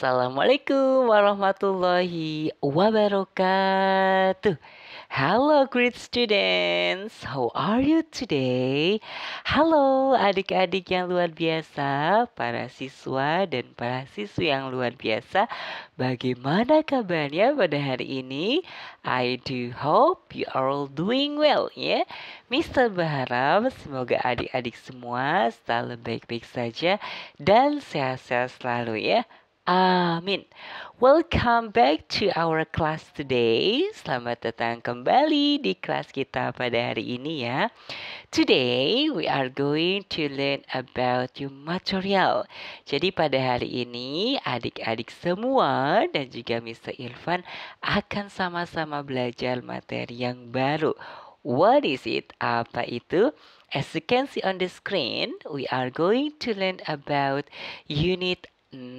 Assalamualaikum warahmatullahi wabarakatuh. Halo great students, how are you today? Halo adik-adik yang luar biasa, para siswa dan para siswi yang luar biasa. Bagaimana kabarnya pada hari ini? I do hope you are all doing well ya. Yeah? Mister berharap semoga adik-adik semua selalu baik-baik saja dan sehat-sehat selalu ya. Yeah? Amin. Welcome back to our class today. Selamat datang kembali di kelas kita pada hari ini ya. Today we are going to learn about your material. Jadi pada hari ini adik-adik semua dan juga Mr. Irfan akan sama-sama belajar materi yang baru. What is it? Apa itu? As you can see on the screen, we are going to learn about unit 9.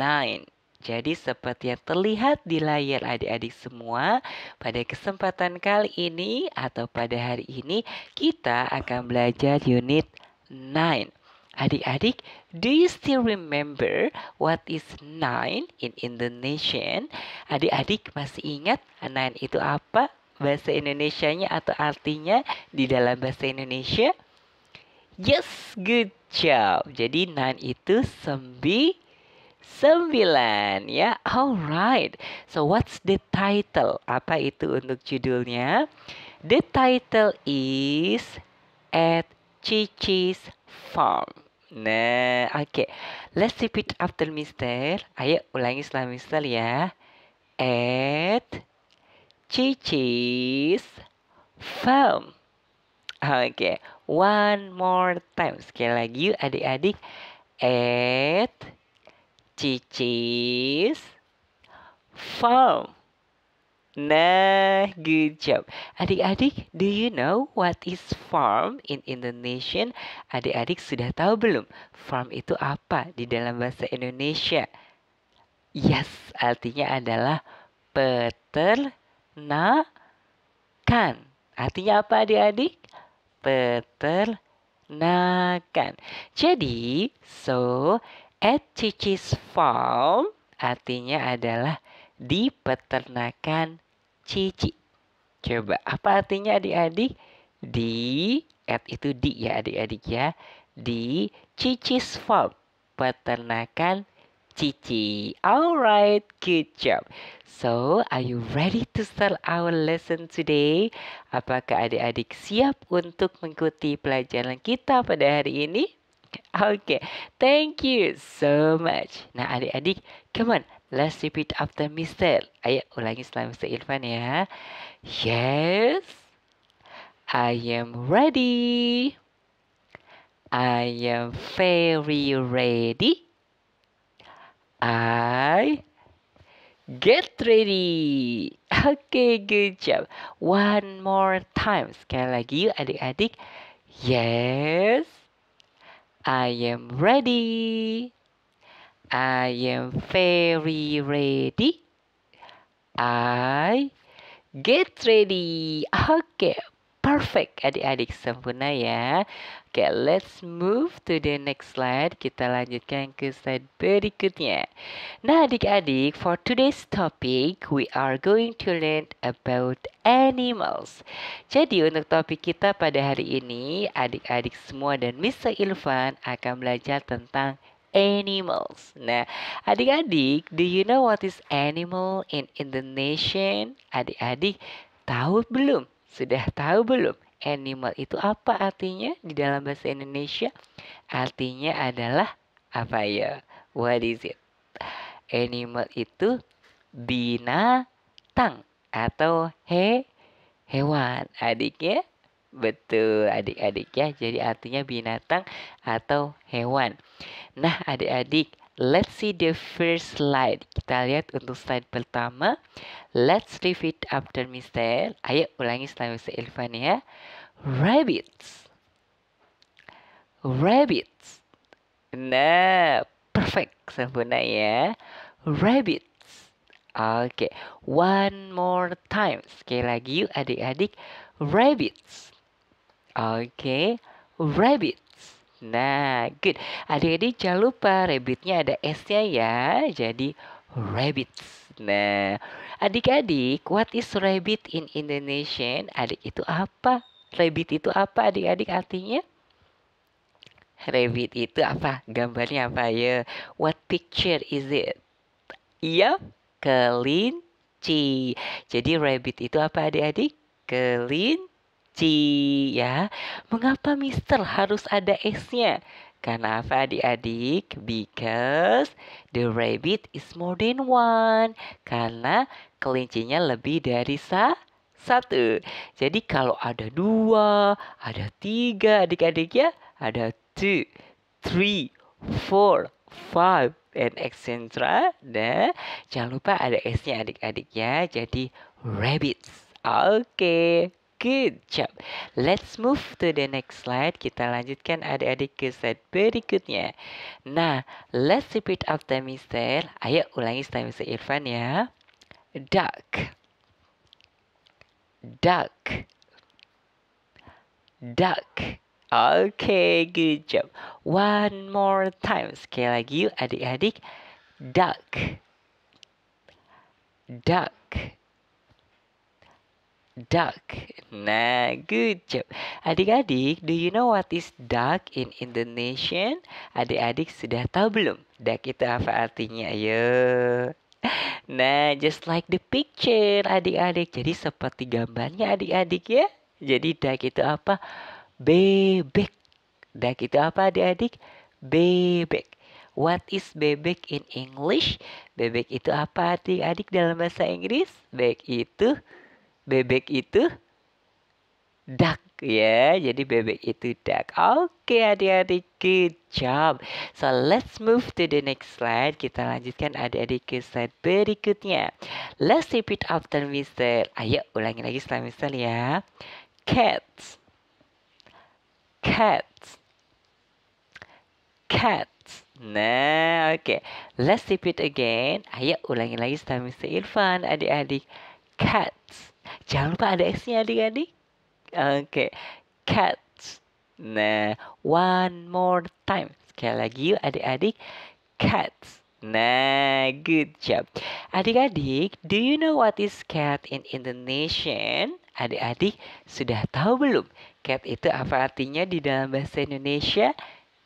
Jadi seperti yang terlihat di layar adik-adik semua, pada kesempatan kali ini atau pada hari ini kita akan belajar unit 9. Adik-adik, do you still remember what is 9 in Indonesian? Adik-adik masih ingat 9 itu apa? Bahasa Indonesianya atau artinya di dalam bahasa Indonesia? Yes, good job. Jadi 9 itu sembilan 9 ya. Alright. So what's the title? Apa itu untuk judulnya? The title is At Cici's Farm. Nah, oke. Okay. Let's repeat after Mister. Ayo ulangi setelah Mister ya. At Cici's Farm. Oke, okay. one more time. Sekali lagi adik-adik. At cicis farm. Nah, good job. Adik-adik, do you know what is farm in Indonesian? Adik-adik sudah tahu belum? Farm itu apa di dalam bahasa Indonesia? Yes, artinya adalah peternakan. Artinya apa adik-adik? Peternakan. Jadi, so At Cici's farm artinya adalah di peternakan Cici. Coba apa artinya adik-adik? Di at itu di ya adik-adik ya. Di Cici's farm peternakan Cici. Alright, good job. So, are you ready to start our lesson today? Apakah adik-adik siap untuk mengikuti pelajaran kita pada hari ini? Oke, okay. thank you so much. Nah, adik-adik, come on, let's repeat after Mister. Ayo ulangi setelah Mister Irfan ya. Yes, I am ready. I am very ready. I get ready. Oke, okay, good job. One more time. Sekali lagi adik-adik. Yes, I am ready. I am very ready. I get ready. Okay, Perfect adik-adik sempurna ya. Oke, let's move to the next slide. Kita lanjutkan ke slide berikutnya. Nah, adik-adik, for today's topic, we are going to learn about animals. Jadi, untuk topik kita pada hari ini, adik-adik semua dan Mr. Ilvan akan belajar tentang animals. Nah, adik-adik, do you know what is animal in Indonesian? Adik-adik, tahu belum? Sudah tahu belum animal itu apa artinya di dalam bahasa Indonesia? Artinya adalah apa ya? What is it? Animal itu binatang atau he hewan. Adiknya Betul, adik-adik ya. Jadi artinya binatang atau hewan. Nah, adik-adik, let's see the first slide. Kita lihat untuk slide pertama. Let's repeat after Mister Ayo ulangi selama Mister Elvan ya. Rabbits. Rabbits. Nah, perfect sempurna ya. Rabbits. Oke, okay. one more time. Sekali lagi yuk adik-adik. Rabbits. Oke, okay. rabbits. Nah, good. Adik-adik jangan lupa rabbitnya ada S-nya ya. Jadi rabbits. Nah, adik-adik, what is rabbit in Indonesian? Adik itu apa? Rabbit itu apa adik-adik artinya? Rabbit itu apa? Gambarnya apa ya? What picture is it? Iya, kelinci. Jadi rabbit itu apa adik-adik? Kelinci ya. Mengapa Mister harus ada S-nya? Karena apa adik-adik? Because the rabbit is more than one. Karena kelincinya lebih dari sa satu. Jadi kalau ada dua, ada tiga adik-adik ya. Ada two, three, four, five, and etc. Nah, jangan lupa ada S-nya adik-adik ya. Jadi rabbits. Oke. Okay. Good job. Let's move to the next slide. Kita lanjutkan adik-adik ke slide berikutnya. Nah, let's repeat after Mister. Ayo ulangi setelah Mister Irfan ya. Duck. Duck. Duck. Okay, good job. One more time. Sekali lagi yuk adik-adik. Duck. Duck duck. Nah, good gitu. job. Adik-adik, do you know what is duck in Indonesian? Adik-adik sudah tahu belum? Duck itu apa artinya? Ayo. Nah, just like the picture, adik-adik. Jadi seperti gambarnya adik-adik ya. Jadi duck itu apa? Bebek. Duck itu apa adik-adik? Bebek. What is bebek in English? Bebek itu apa adik-adik dalam bahasa Inggris? Bebek itu bebek itu duck ya. Jadi bebek itu duck. Oke okay, adik-adik, good job. So let's move to the next slide. Kita lanjutkan adik-adik ke slide berikutnya. Let's repeat after Mister. Ayo ulangi lagi setelah Mister ya. Cats. Cats. Cats. Nah, oke. Okay. Let's repeat again. Ayo ulangi lagi setelah Mister Irfan, adik-adik. Cats. Jangan lupa ada X-nya adik-adik. Oke. Okay. Cats. Nah, one more time. Sekali lagi yuk adik-adik. Cats. Nah, good job. Adik-adik, do you know what is cat in Indonesian? Adik-adik sudah tahu belum? Cat itu apa artinya di dalam bahasa Indonesia?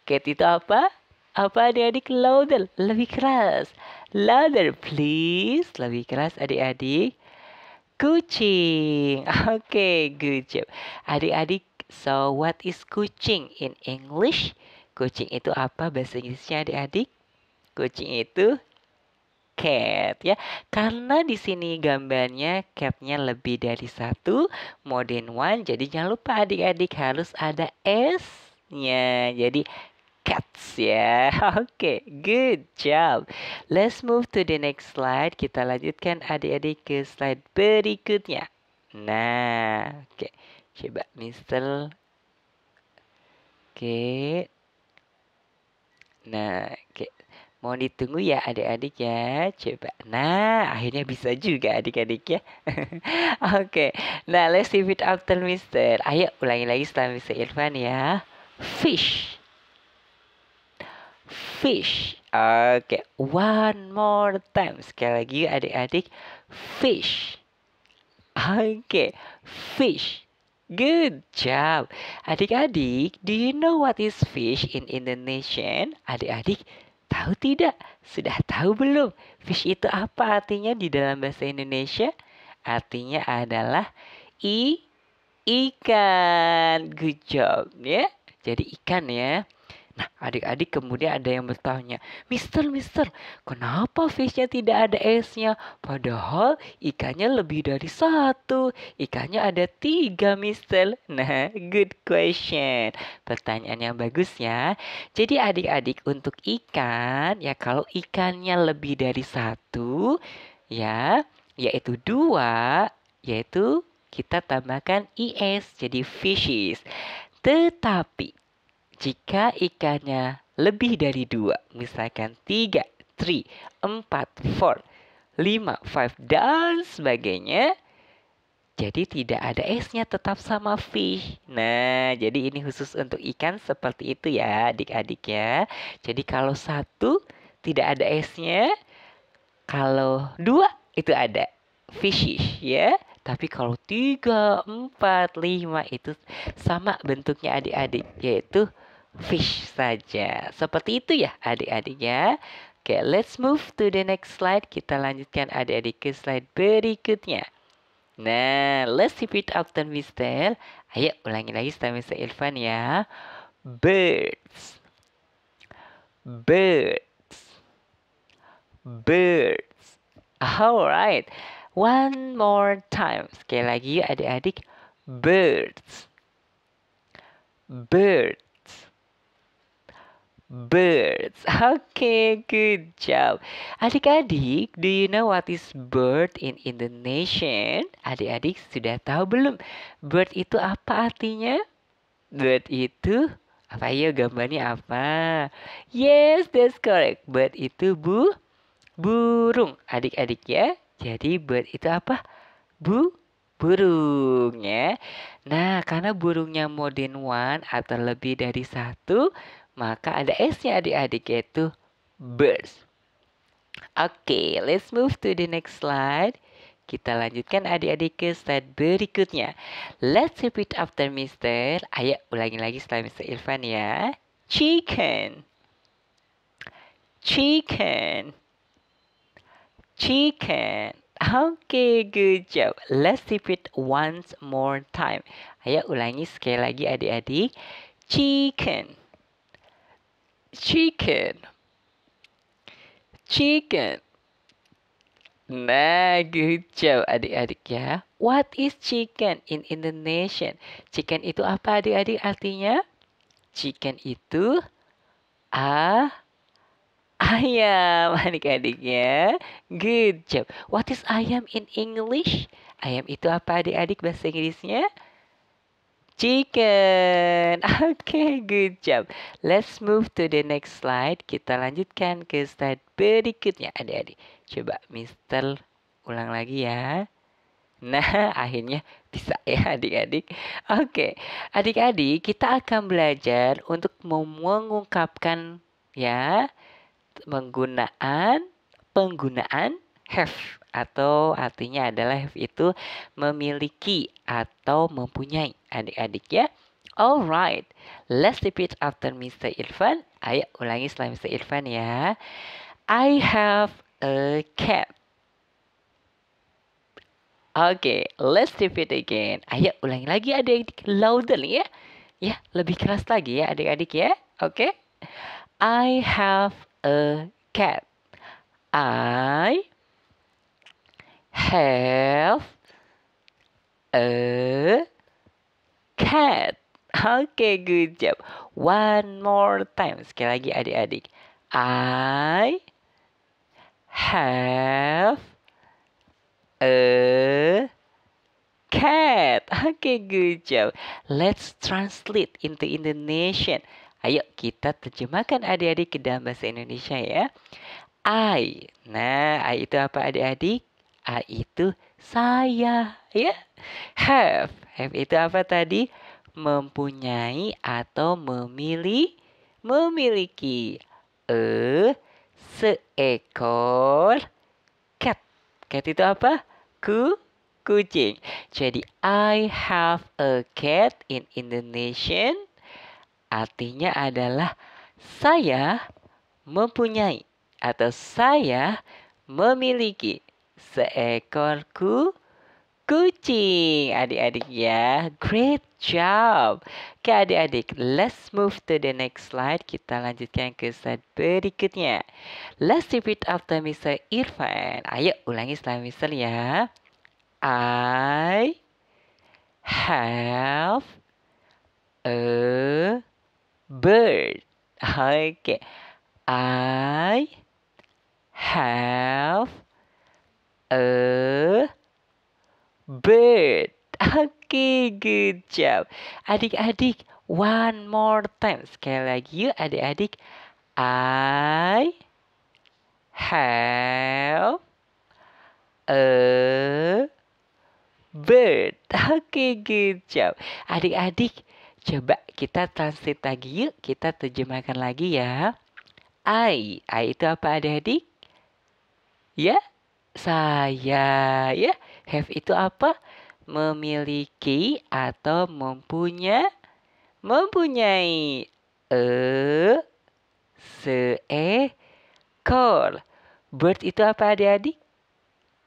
Cat itu apa? Apa adik-adik louder, lebih keras. Louder please, lebih keras adik-adik. Kucing. Oke, okay, good job. Adik-adik, so what is kucing in English? Kucing itu apa bahasa Inggrisnya adik-adik? Kucing itu cat ya. Karena di sini gambarnya catnya lebih dari satu, more than one. Jadi jangan lupa adik-adik harus ada S-nya. Jadi ya. Oke, okay, good job. Let's move to the next slide. Kita lanjutkan adik-adik ke slide berikutnya. Nah, oke. Okay. Coba Mister. Oke. Okay. Nah, oke. Okay. Mohon ditunggu ya adik-adik ya. Coba. Nah, akhirnya bisa juga adik-adik ya. Oke. Okay. Nah, let's see it after Mister. Ayo ulangi lagi setelah Mister Irfan ya. Fish fish. Oke, okay. one more time. Sekali lagi adik-adik, fish. Oke, okay. fish. Good job. Adik-adik, do you know what is fish in Indonesian? Adik-adik, tahu tidak? Sudah tahu belum? Fish itu apa artinya di dalam bahasa Indonesia? Artinya adalah i ikan. Good job ya. Jadi ikan ya. Nah, adik-adik kemudian ada yang bertanya, Mister, Mister, kenapa fishnya tidak ada s-nya Padahal ikannya lebih dari satu. Ikannya ada tiga, Mister. Nah, good question. Pertanyaan yang bagus ya. Jadi adik-adik untuk ikan, ya kalau ikannya lebih dari satu, ya, yaitu dua, yaitu kita tambahkan is jadi fishes. Tetapi jika ikannya lebih dari dua, misalkan tiga, three, empat, four, lima, five, dan sebagainya. Jadi tidak ada S-nya tetap sama fish. Nah, jadi ini khusus untuk ikan seperti itu ya adik-adik ya. Jadi kalau satu tidak ada S-nya, kalau dua itu ada fishish ya. Tapi kalau tiga, empat, lima itu sama bentuknya adik-adik yaitu fish saja. Seperti itu ya adik adiknya Oke, okay, let's move to the next slide. Kita lanjutkan adik-adik ke slide berikutnya. Nah, let's repeat after Mr. Ayo ulangi lagi sama Mr. Irfan ya. Birds. Birds. Birds. Alright. One more time. Sekali lagi adik-adik. Birds. Birds. Hmm. birds. Oke, okay, good job. Adik-adik, do you know what is bird in Indonesian? Adik-adik sudah tahu belum? Bird itu apa artinya? Bird itu apa ya gambarnya apa? Yes, that's correct. Bird itu bu burung, adik-adik ya. Jadi bird itu apa? Bu burung ya. Nah, karena burungnya more than one atau lebih dari satu, maka ada S-nya adik-adik yaitu birds. Oke, okay, let's move to the next slide. Kita lanjutkan adik-adik ke slide berikutnya. Let's repeat after Mister. Ayo ulangi lagi setelah Mister Irfan ya. Chicken. Chicken. Chicken. Okay, good job. Let's repeat once more time. Ayo ulangi sekali lagi adik-adik. Chicken chicken chicken Nah, good gitu, job adik-adik ya. What is chicken in Indonesian? Chicken itu apa adik-adik artinya? Chicken itu a ayam adik-adik ya. Good job. What is ayam in English? Ayam itu apa adik-adik bahasa Inggrisnya? chicken. Oke, okay, good job. Let's move to the next slide. Kita lanjutkan ke slide berikutnya. Adik-adik, coba Mister ulang lagi ya. Nah, akhirnya bisa ya adik-adik. Oke, okay. adik-adik kita akan belajar untuk mengungkapkan ya penggunaan penggunaan have atau artinya adalah have itu memiliki atau mempunyai adik-adik ya. Alright, let's repeat after Mr. Irfan. Ayo ulangi setelah Mr. Irfan ya. I have a cat. Oke, okay, let's repeat again. Ayo ulangi lagi adik-adik louder ya. Ya, lebih keras lagi ya adik-adik ya. Oke. Okay? I have a cat. I have a cat. okay, good job. One more time. Sekali lagi adik-adik. I have a cat. okay, good job. Let's translate into Indonesian. Ayo kita terjemahkan adik-adik ke dalam bahasa Indonesia ya. I. Nah, I itu apa adik-adik? A itu saya, ya. Have. Have itu apa tadi? Mempunyai atau memilih, memiliki. E seekor cat. Cat itu apa? Ku kucing. Jadi I have a cat in Indonesian artinya adalah saya mempunyai atau saya memiliki seekor ku kucing. Adik-adik ya, great job. Oke adik-adik, let's move to the next slide. Kita lanjutkan ke slide berikutnya. Let's repeat after Mr. Irfan. Ayo ulangi setelah Mr. ya. I have a bird. Oke. Okay. I have a eh, bird. Oke, good job. Adik-adik, one more time. Sekali lagi yuk adik-adik. I have a bird. Oke, good job. Adik-adik, coba kita translate lagi yuk. Kita terjemahkan lagi ya. I. I itu apa adik-adik? Ya? Yeah? saya ya have itu apa memiliki atau mempunyai mempunyai e call e, bird itu apa adik-adik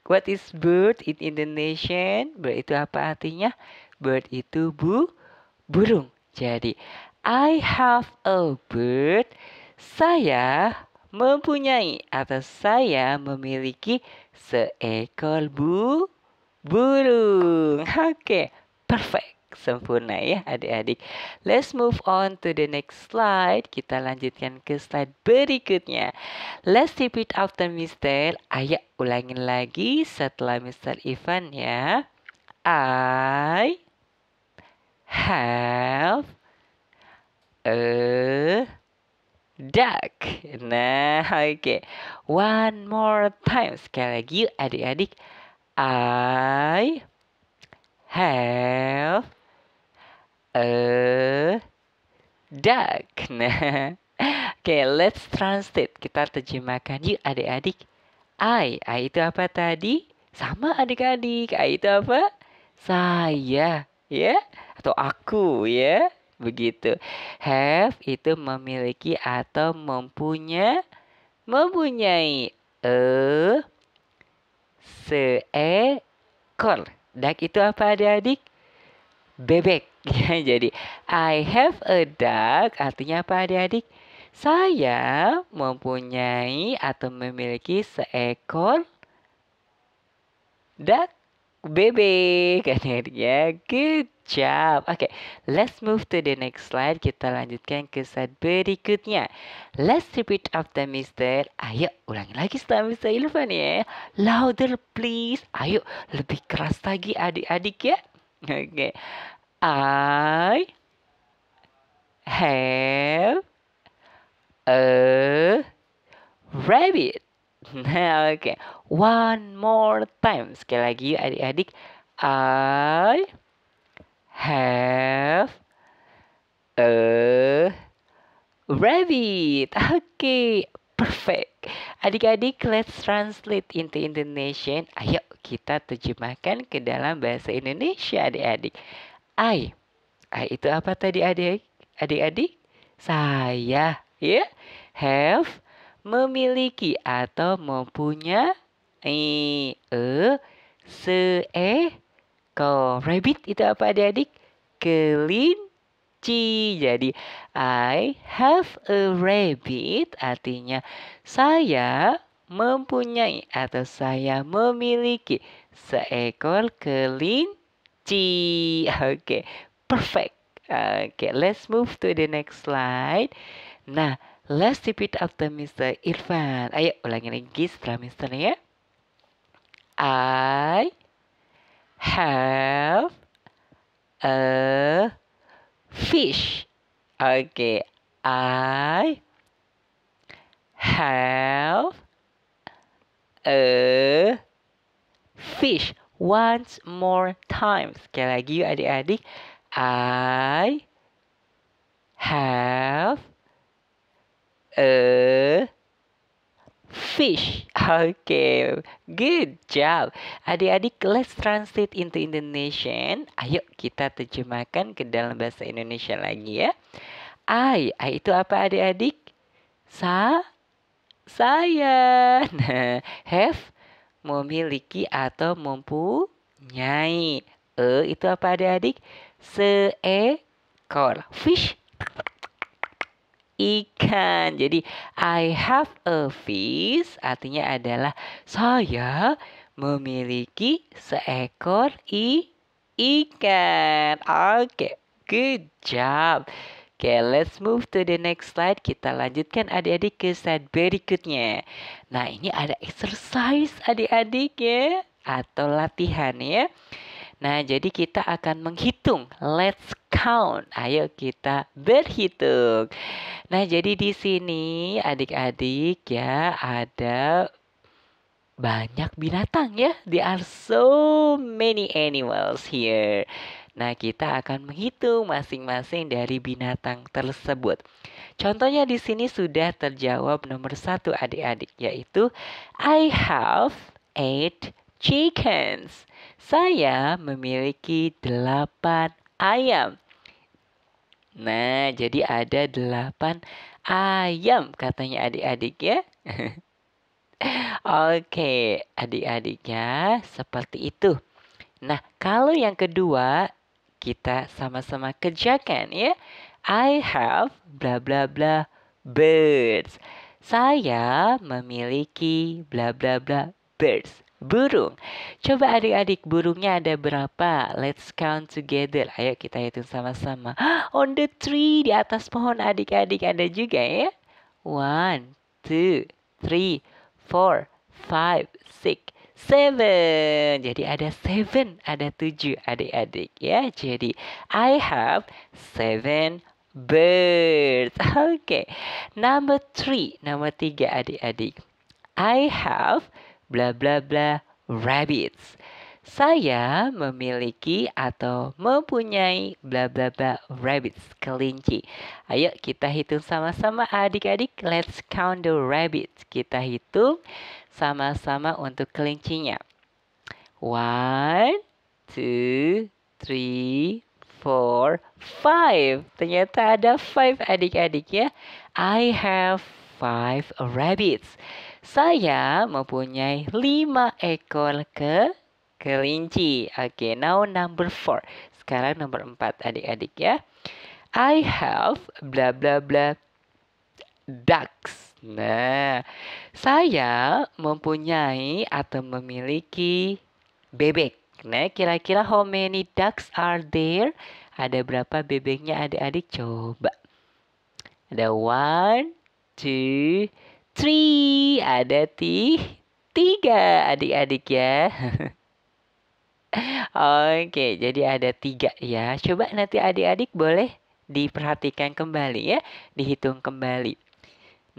what is bird in Indonesian bird itu apa artinya bird itu bu burung jadi I have a bird saya mempunyai atau saya memiliki seekor bu burung. Oke, okay, perfect. Sempurna ya adik-adik. Let's move on to the next slide. Kita lanjutkan ke slide berikutnya. Let's repeat after Mister. Ayo ulangin lagi setelah Mister Ivan ya. I have a duck. Nah, oke. Okay. One more time. Sekali lagi adik-adik. I have a duck. Nah, oke. Okay, let's translate. Kita terjemahkan yuk adik-adik. I. I itu apa tadi? Sama adik-adik. I itu apa? Saya. Ya. Yeah? Atau aku ya. Yeah? begitu. Have itu memiliki atau mempunyai mempunyai e seekor. Duck itu apa adik-adik? Bebek. jadi I have a duck artinya apa adik-adik? Saya mempunyai atau memiliki seekor duck kan ya good job oke okay, let's move to the next slide kita lanjutkan ke slide berikutnya let's repeat after Mister ayo ulangi lagi setelah Mister Ilvan ya louder please ayo lebih keras lagi adik-adik ya oke okay. I have a rabbit Oke. Okay. One more time. Sekali lagi adik-adik. I have a rabbit. Oke. Okay. Perfect. Adik-adik, let's translate into Indonesian. Ayo kita terjemahkan ke dalam bahasa Indonesia, adik-adik. I. I itu apa tadi, adik? Adik-adik? adik Saya. Ya. Yeah? Have memiliki atau mempunyai e, eh, se ko rabbit itu apa adik-adik? Kelinci. Jadi I have a rabbit artinya saya mempunyai atau saya memiliki seekor kelinci. Oke, okay, perfect. Oke, okay, let's move to the next slide. Nah, Let's repeat after Mr. Irfan. Ayo ulangi lagi setelah Mr. ya. I have a fish. Oke, okay. I have a fish. Once more time. Sekali lagi adik-adik. I have a fish. Okay, good job. Adik-adik, let's translate into Indonesian. Ayo kita terjemahkan ke dalam bahasa Indonesia lagi ya. I, I itu apa adik-adik? Sa, saya. Nah, have, memiliki atau mempunyai. E itu apa adik-adik? Seekor. Fish, ikan. Jadi I have a fish artinya adalah saya memiliki seekor i ikan. Oke, okay, good job. Oke, okay, let's move to the next slide. Kita lanjutkan adik-adik ke slide berikutnya. Nah, ini ada exercise adik-adik ya atau latihan ya. Nah, jadi kita akan menghitung. Let's count. Ayo kita berhitung. Nah, jadi di sini adik-adik ya ada banyak binatang ya. There are so many animals here. Nah, kita akan menghitung masing-masing dari binatang tersebut. Contohnya di sini sudah terjawab nomor satu adik-adik, yaitu I have eight chickens. Saya memiliki delapan ayam. Nah, jadi ada delapan ayam katanya adik-adik ya. Oke, adik-adik ya, seperti itu. Nah, kalau yang kedua kita sama-sama kerjakan ya. I have bla bla bla birds. Saya memiliki bla bla bla birds burung. Coba adik-adik burungnya ada berapa? Let's count together. Ayo kita hitung sama-sama. On the tree di atas pohon adik-adik ada juga ya. One, two, three, four, five, six, seven. Jadi ada seven, ada tujuh adik-adik ya. Jadi I have seven birds. Oke. Okay. Number three, nomor tiga adik-adik. I have bla bla bla rabbits. Saya memiliki atau mempunyai bla bla bla rabbits kelinci. Ayo kita hitung sama-sama adik-adik. Let's count the rabbits. Kita hitung sama-sama untuk kelincinya. One, two, three, four, five. Ternyata ada five adik-adik ya. I have five rabbits. Saya mempunyai lima ekor ke kelinci. Oke, okay, now number four. Sekarang nomor empat adik-adik ya. I have bla bla bla ducks. Nah, saya mempunyai atau memiliki bebek. Nah, kira-kira how many ducks are there? Ada berapa bebeknya adik-adik? Coba. Ada one, two, three, ada ti tiga adik-adik ya. Oke, jadi ada tiga ya. Coba nanti adik-adik boleh diperhatikan kembali ya, dihitung kembali.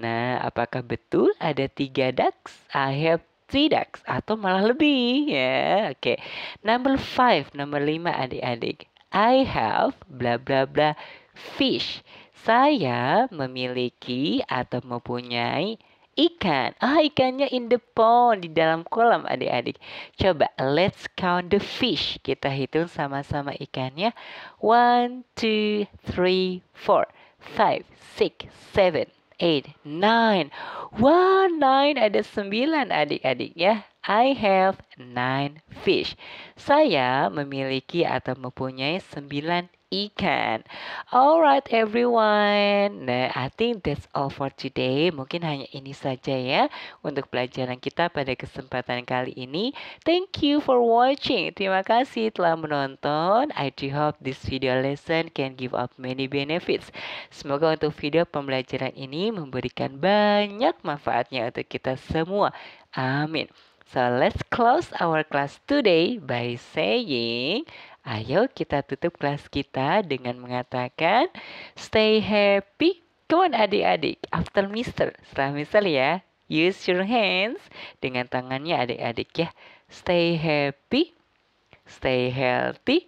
Nah, apakah betul ada tiga ducks? I have three ducks atau malah lebih ya. Oke, number five, nomor lima adik-adik. I have bla bla bla fish. Saya memiliki atau mempunyai ikan. Ah, ikannya in the pond, di dalam kolam adik-adik. Coba, let's count the fish. Kita hitung sama-sama ikannya. One, two, three, four, five, six, seven, eight, nine. Wah, nine ada sembilan adik-adik ya. I have nine fish. Saya memiliki atau mempunyai sembilan ikan. Alright everyone. Nah, I think that's all for today. Mungkin hanya ini saja ya untuk pelajaran kita pada kesempatan kali ini. Thank you for watching. Terima kasih telah menonton. I do hope this video lesson can give up many benefits. Semoga untuk video pembelajaran ini memberikan banyak manfaatnya untuk kita semua. Amin. So let's close our class today by saying Ayo kita tutup kelas kita dengan mengatakan stay happy. Come on adik-adik, after mister, setelah mister ya, use your hands dengan tangannya adik-adik ya. Stay happy, stay healthy,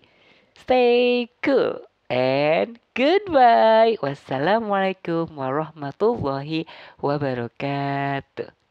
stay cool, and goodbye. Wassalamualaikum warahmatullahi wabarakatuh.